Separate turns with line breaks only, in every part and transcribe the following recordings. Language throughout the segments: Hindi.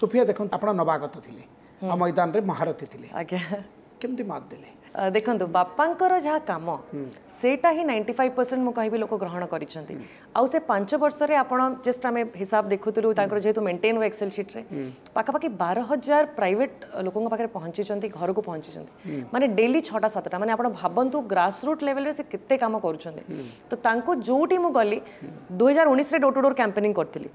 ସୋଫିଆ ଦେଖନ୍ତୁ ଆପଣ ନବାଗତ ଥିଲେ ଆଉ ମଇଦାନରେ ମହାରଥୀ ଥିଲେ କେମିତି ମାତ୍ ଦେଲେ ଦେଖନ୍ତୁ ବାପାଙ୍କର ଯାହା କାମ ସେଇଟା ହିଁ ନାଇଣ୍ଟି ଫାଇଭ୍ ପରସେଣ୍ଟ ମୁଁ କହିବି ଲୋକ ଗ୍ରହଣ କରିଛନ୍ତି ଆଉ ସେ ପାଞ୍ଚ ବର୍ଷରେ ଆପଣ ଜଷ୍ଟ ଆମେ ହିସାବ ଦେଖୁଥିଲୁ ତାଙ୍କର ଯେହେତୁ ମେଣ୍ଟେନ୍ ହୁଏ ଏକ୍ସେଲ୍ ସିଟ୍ରେ ପାଖାପାଖି ବାର ହଜାର ପ୍ରାଇଭେଟ୍ ଲୋକଙ୍କ ପାଖରେ ପହଞ୍ଚିଛନ୍ତି ଘରକୁ ପହଞ୍ଚିଛନ୍ତି ମାନେ ଡେଲି ଛଅଟା ସାତଟା ମାନେ ଆପଣ ଭାବନ୍ତୁ ଗ୍ରାସ୍ ରୁଟ୍ ଲେଭେଲ୍ରେ ସେ କେତେ କାମ କରୁଛନ୍ତି ତ ତାଙ୍କୁ ଯେଉଁଠି ମୁଁ ଗଲି ଦୁଇ ହଜାର ଉଣେଇଶରେ ଡୋର୍ ଟୁ ଡୋର୍ କ୍ୟାମ୍ପେନିଂ କରିଥିଲି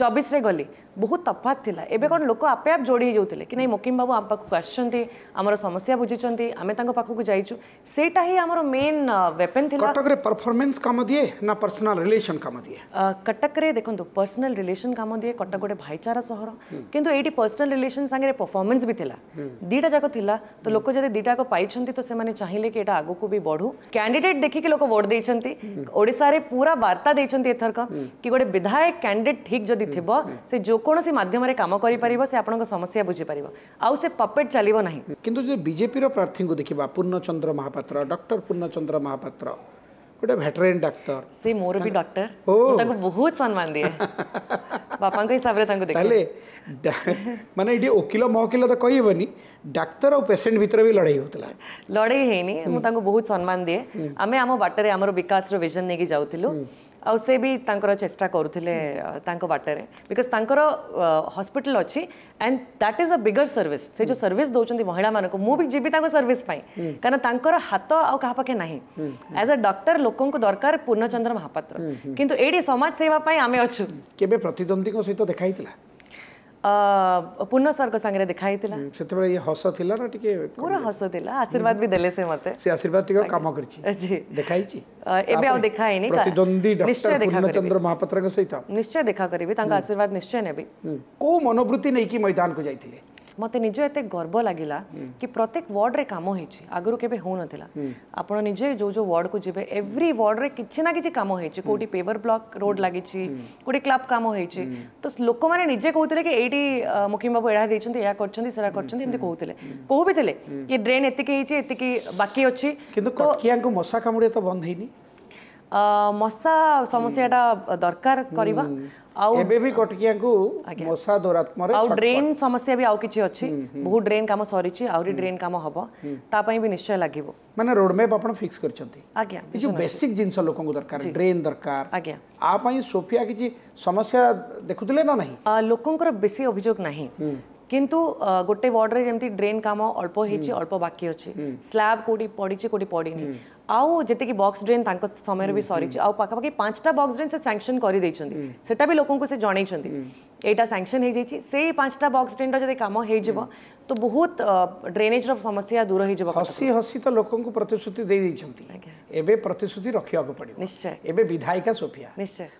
ଚବିଶରେ ଗଲି ବହୁତ ତଫାତ ଥିଲା ଏବେ କ'ଣ ଲୋକ ଆପେ ଆପେ ଯୋଡ଼ି ହେଇଯାଉଥିଲେ କି ନାଇଁ ମୋକିମ୍ ବାବୁ ଆମ ପାଖକୁ ଆସିଛନ୍ତି ଆମର ସମସ୍ୟା ବୁଝିଛନ୍ତି ଆମେ ତାଙ୍କ पाखक जाटा ही आम मेन वेपन थी कटक
परफर्मेन्स कम दिए ना पर्सनाल रिलेसन कम दिए
कटक देखो पर्सनाल रिलेसन कम दिए कटक गोटे भाईचारा सहर कि पर्सनाल रिलेसन सागर परफर्मेन्स भी था दुटा जाक तो लोक जब दुटाक पाई तो चाहिए कि यहाँ आगे भी बढ़ू कैंडिडेट देखिक लोक भोट देशार पूरा बार्ता देखर कि गोटे विधायक कैंडिडेट ठीक जदि थी से जोको मध्यम काम
कर समस्या बुझीपार आउ से पपेट चलो ना कि बीजेपी प्रार्थी को देखा ପୂର୍ଣ୍ଣଚନ୍ଦ୍ର ମହାପାତ୍ର ଡକ୍ଟର ପୂର୍ଣ୍ଣଚନ୍ଦ୍ର ମହାପାତ୍ର ଗୋଟେ ଭେଟରେନ୍ ଡାକ୍ତର ସେ ମୋର ବି ଡକ୍ଟର ଓ ତାଙ୍କୁ
ବହୁତ ସମ୍ମାନ ଦିଏ ବାପାଙ୍କ ହିସାବରେ ତାଙ୍କୁ ତାହେଲେ
ମାନେ ଏଠି ଓକିଲ ମହକିଲ ତ କହିହେବନି ଡାକ୍ତର ଆଉ ପେସେଣ୍ଟ ଭିତରେ ବି ଲଢ଼େଇ ହେଉଥିଲା
ଲଢ଼େଇ ହେଇନି ମୁଁ ତାଙ୍କୁ ବହୁତ ସମ୍ମାନ ଦିଏ ଆମେ ଆମ ବାଟରେ ଆମର ବିକାଶର ଭିଜନ ନେଇକି ଯାଉଥିଲୁ ᱟᱩᱥᱮ ᱵᱤ ᱛᱟᱝᱠᱚᱨ ᱪᱮᱥᱴᱟ ᱠᱚᱨᱩᱛᱤᱞᱮ ᱛᱟᱝᱠᱚ ᱵᱟᱴᱟᱨᱮ ᱵᱤᱠᱚᱡ ᱛᱟᱝᱠᱚᱨ ᱦᱚᱥᱯᱤᱴᱟᱞ ᱟᱪᱷᱤ ᱮᱱᱰ ᱛᱷᱮᱴ ᱤᱡ ᱟ ᱵᱤᱜᱟᱨ ᱥᱟᱨᱵᱤᱥ ᱥᱮ ᱡᱚ ᱥᱟᱨᱵᱤᱥ ᱫᱚᱪᱷᱩᱱᱛᱤ ᱢᱟᱦᱤᱞᱟ ᱢᱟᱱᱟ ᱠᱚ ᱢᱩ ᱵᱤ ᱡᱤᱵᱤᱛᱟ ᱠᱚ ᱥᱟᱨᱵᱤᱥ ᱯᱟᱭ ᱠᱟᱱᱟ ᱛᱟᱝᱠᱚᱨ ᱦᱟᱛᱚ ᱟᱩ ᱠᱟᱦᱟ ᱯᱟᱠᱮ ᱱᱟᱦᱤ ᱮᱥ ᱟ ᱰᱚᱠᱴᱚᱨ ᱞᱚᱠᱚᱱ ᱠᱚ ᱫᱚᱨᱠᱟᱨ ᱯᱩᱨᱱ ᱪᱚന്ദ്ര ᱢᱟᱦᱟᱯᱟᱛᱨ ᱠᱤᱱᱛᱩ ᱮᱰ पुनः सर को संगे दिखाई थिला सेते बेले ये हस थिला ना टिके पूरा हस थिला आशीर्वाद भी देले
से मते से आशीर्वाद टिके काम करछि जी देखाई छी एबे आ देखाई नै प्रतिद्वंदी डॉक्टर पूर्णचंद्र महापात्र
के सहित निश्चय देखा करबी तांका आशीर्वाद निश्चय नेबी को मनोवृत्ति नै कि मैदान को जाइथिले ମୋତେ ନିଜ ଏତେ ଗର୍ବ ଲାଗିଲା କି ପ୍ରତ୍ୟେକ ୱାର୍ଡ଼ରେ କାମ ହେଇଛି ଆଗରୁ କେବେ ହେଉନଥିଲା ଆପଣ ନିଜେ ଯେଉଁ ଯେଉଁ ୱାର୍ଡ଼କୁ ଯିବେ ଏଭ୍ରି ୱାର୍ଡ଼ରେ କିଛି ନା କିଛି କାମ ହେଇଛି କେଉଁଠି ପେଭର ବ୍ଲକ୍ ରୋଡ଼ ଲାଗିଛି କେଉଁଠି କ୍ଲବ୍ କାମ ହେଇଛି ତ ଲୋକମାନେ ନିଜେ କହୁଥିଲେ କି ଏଇଠି ମୁକିମ ବାବୁ ଏଇଟା ଦେଇଛନ୍ତି ଏହା କରିଛନ୍ତି ସେଟା କରିଛନ୍ତି ଏମିତି କହୁଥିଲେ କହୁ ବି ଥିଲେ କି ଡ୍ରେନ୍ ଏତିକି ହେଇଛି ଏତିକି
ବାକି ଅଛି କିନ୍ତୁ କଟକିଆଙ୍କୁ ମଶା କାମୁଡ଼ିଆ ତ ବନ୍ଦ ହେଇନି ମଶା ସମସ୍ୟାଟା ଦରକାର କରିବା ଆଉ ଏବେ ବି କଟକିଆଙ୍କୁ ମଶା ଦୌରାତ୍ମରେ ଆଉ
ଡ୍ରେନ୍ ସମସ୍ୟା ବି ଆଉ କିଛି ଅଛି ବହୁତ ଡ୍ରେନ୍ କାମ ସରିଛି ଆହୁରି ଡ୍ରେନ୍ କାମ ହବ ତା ପାଇଁ ବି ନିଶ୍ଚୟ
ଲାଗିବ ମାନେ ରୋଡମ୍ୟାପ୍ ଆପଣ ଫିକ୍ସ କରିଛନ୍ତି ଆଜ୍ଞା ଏ ଯେଉଁ ବେସିକ୍ ଜିନିଷ ଲୋକଙ୍କୁ ଦରକାର ଡ୍ରେନ୍ ଦରକାର ଆଜ୍ଞା ଆ ପାଇଁ ସୋଫିଆ କିଛି ସମସ୍ୟା ଦେଖୁଥିଲେ ନା ନାହିଁ ଲୋକଙ୍କର ବେଶୀ ଅଭିଯୋଗ
ନାହିଁ किंतु गोटे वार्ड रे जमती ड्रेन काम अल्प होइछि अल्प बाकी अछि स्लैब कोडी पड़ी छि कोडी पड़ी आउ जति कि ड्रेन तांको समय भी सरी छि पांचटा बक्स ड्रेन से सैंक्शन कर दै भी लोकन को से जणै छथि एटा सैंक्शन पांचटा बक्स ड्रेन रो कम हो तो बहुत ड्रेनेज समस्या दूर हे जबो हसी
हसी त लोकन प्रतिश्रुति दे प्रतिश्रुति रखिया को निश्चय एबे विधायिका सोफिया निश्चय